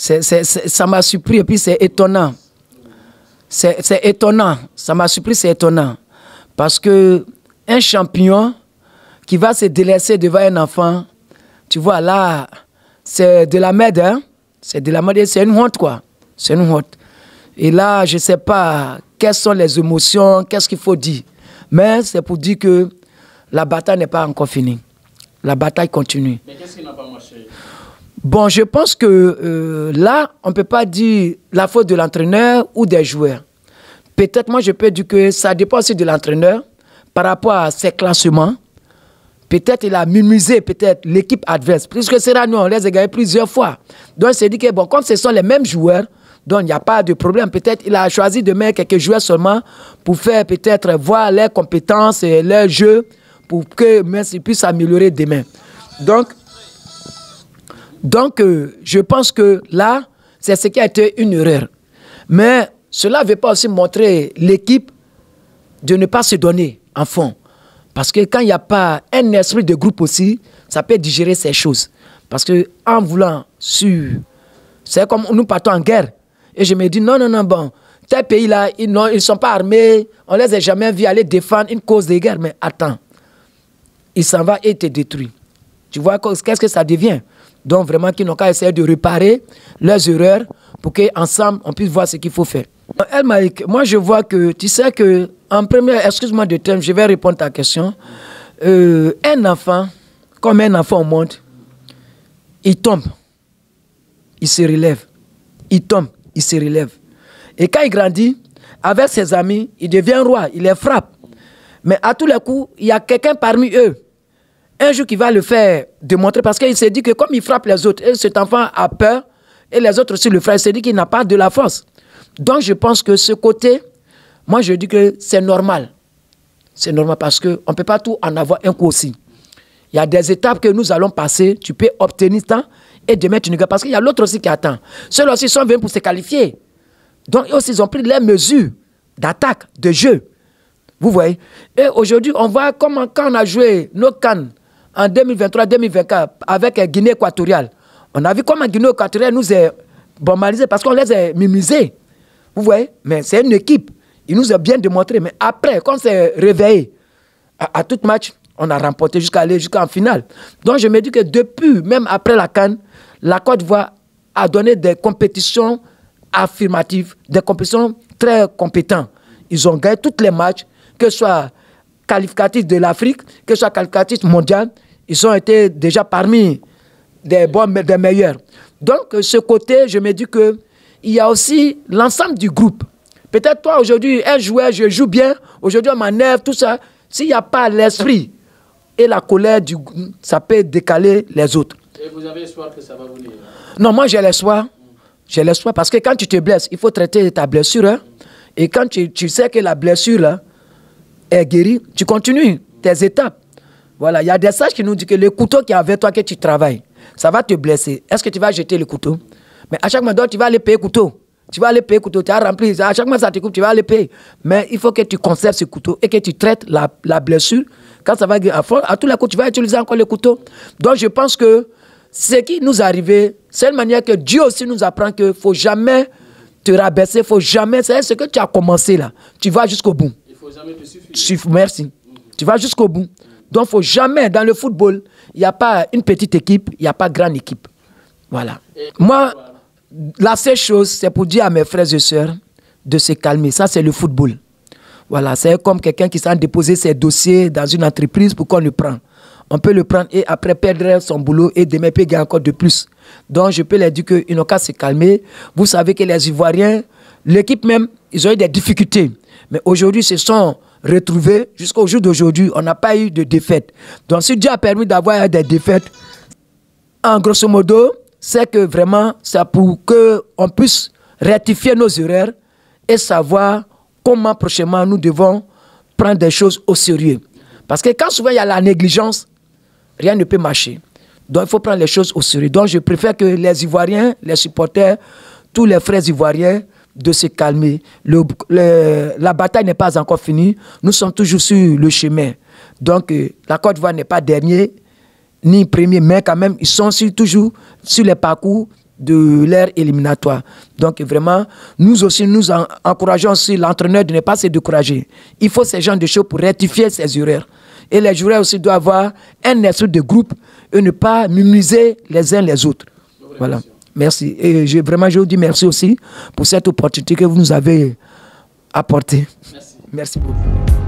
ça m'a surpris et puis c'est étonnant. C'est étonnant. Ça m'a surpris, c'est étonnant. Parce que un champion qui va se délaisser devant un enfant, tu vois, là, c'est de la merde. Hein. C'est de la merde. C'est une honte, quoi. C'est une honte. Et là, je ne sais pas quelles sont les émotions, qu'est-ce qu'il faut dire. Mais c'est pour dire que la bataille n'est pas encore finie. La bataille continue. Mais qu'est-ce qui n'a pas marché Bon, je pense que euh, là, on ne peut pas dire la faute de l'entraîneur ou des joueurs. Peut-être, moi, je peux dire que ça dépend aussi de l'entraîneur par rapport à ses classements. Peut-être il a mimisé peut-être l'équipe adverse, puisque c'est là, nous, on les a gagnés plusieurs fois. Donc, c'est dit que, bon, comme ce sont les mêmes joueurs, donc, il n'y a pas de problème. Peut-être il a choisi de mettre quelques joueurs seulement pour faire peut-être voir leurs compétences et leurs jeux pour que même ils puissent s'améliorer demain. Donc, donc, euh, je pense que là, c'est ce qui a été une erreur. Mais cela ne veut pas aussi montrer l'équipe de ne pas se donner en fond. Parce que quand il n'y a pas un esprit de groupe aussi, ça peut digérer ces choses. Parce que en voulant sur... C'est comme nous partons en guerre. Et je me dis, non, non, non, bon, tel pays-là, ils ne sont pas armés, on ne les a jamais vus aller défendre une cause de guerre. Mais attends, il s'en va et te détruit. Tu vois qu'est-ce que ça devient donc vraiment qu'ils n'ont qu'à essayer de réparer leurs erreurs pour qu'ensemble on puisse voir ce qu'il faut faire. El Maïk, moi je vois que, tu sais que, en premier, excuse-moi de terme, je vais répondre à ta question. Euh, un enfant, comme un enfant au monde, il tombe, il se relève, il tombe, il se relève. Et quand il grandit, avec ses amis, il devient roi, il les frappe. Mais à tous les coups, il y a quelqu'un parmi eux un jour qui va le faire démontrer parce qu'il s'est dit que comme il frappe les autres, cet enfant a peur et les autres aussi le frappent. il s'est dit qu'il n'a pas de la force. Donc je pense que ce côté, moi je dis que c'est normal. C'est normal parce qu'on ne peut pas tout en avoir un coup aussi. Il y a des étapes que nous allons passer. Tu peux obtenir tant et demain tu ne gagnes parce qu'il y a l'autre aussi qui attend. Ceux-là aussi sont venus pour se qualifier. Donc eux aussi, ils ont pris les mesures d'attaque, de jeu. Vous voyez Et aujourd'hui, on voit comment quand on a joué nos cannes en 2023-2024 avec Guinée équatoriale. On a vu comment Guinée équatoriale nous est bombardée parce qu'on les a mimisés. Vous voyez Mais c'est une équipe. Il nous ont bien démontré. Mais après, quand on s'est réveillé à, à, tout match, on a remporté jusqu'à aller jusqu'en finale. Donc je me dis que depuis, même après la Cannes, la Côte d'Ivoire a donné des compétitions affirmatives, des compétitions très compétentes. Ils ont gagné tous les matchs, que ce soit qualificatifs de l'Afrique, que ce soit qualificatif mondial, ils ont été déjà parmi des bons, des meilleurs. Donc, ce côté, je me dis que il y a aussi l'ensemble du groupe. Peut-être toi, aujourd'hui, un joueur, je joue bien, aujourd'hui, on m'énerve, tout ça. S'il n'y a pas l'esprit et la colère, du, ça peut décaler les autres. Et vous avez espoir que ça va venir hein? Non, moi, j'ai l'espoir. J'ai l'espoir parce que quand tu te blesses, il faut traiter ta blessure. Hein. Et quand tu, tu sais que la blessure, là, est guéri, tu continues tes étapes. Voilà, il y a des sages qui nous disent que le couteau qui est avec toi que tu travailles, ça va te blesser. Est-ce que tu vas jeter le couteau Mais à chaque moment, tu vas aller payer couteau. Tu vas aller payer couteau, tu as rempli. À chaque moment, ça te coupe, tu vas aller payer. Mais il faut que tu conserves ce couteau et que tu traites la, la blessure. Quand ça va à fond, à tout les coups, tu vas utiliser encore le couteau. Donc, je pense que ce qui nous est arrivé, c'est une manière que Dieu aussi nous apprend qu'il ne faut jamais te rabaisser, il ne faut jamais. C'est ce que tu as commencé là. Tu vas jusqu'au bout. Merci. Tu vas jusqu'au bout. Donc, il ne faut jamais, dans le football, il n'y a pas une petite équipe, il n'y a pas grande équipe. Voilà. Moi, la seule chose, c'est pour dire à mes frères et sœurs de se calmer. Ça, c'est le football. Voilà, c'est comme quelqu'un qui s'en déposer ses dossiers dans une entreprise pour qu'on le prenne. On peut le prendre et après perdre son boulot et demain peut encore de plus. Donc je peux leur dire qu'ils n'ont qu'à se calmer. Vous savez que les Ivoiriens, l'équipe même, ils ont eu des difficultés. Mais aujourd'hui, se sont retrouvés. Jusqu'au jour d'aujourd'hui, on n'a pas eu de défaite. Donc, si Dieu a permis d'avoir des défaites, en grosso modo, c'est que vraiment, c'est pour qu'on puisse rectifier nos erreurs et savoir comment prochainement nous devons prendre des choses au sérieux. Parce que quand souvent il y a la négligence, rien ne peut marcher. Donc il faut prendre les choses au sérieux. Donc je préfère que les Ivoiriens, les supporters, tous les frères ivoiriens de se calmer. la bataille n'est pas encore finie. Nous sommes toujours sur le chemin. Donc, euh, la Côte d'Ivoire n'est pas dernier ni premier, mais quand même, ils sont toujours sur les parcours de l'ère éliminatoire. Donc vraiment, nous aussi, nous encourageons aussi l'entraîneur de ne pas se décourager. Il faut ces gens de choses pour rectifier ses erreurs. Et les joueurs aussi doivent avoir un esprit de groupe et ne pas minimiser les uns les autres. Voilà. Merci. Et je, vraiment, je vous dis merci aussi pour cette opportunité que vous nous avez apportée. Merci beaucoup.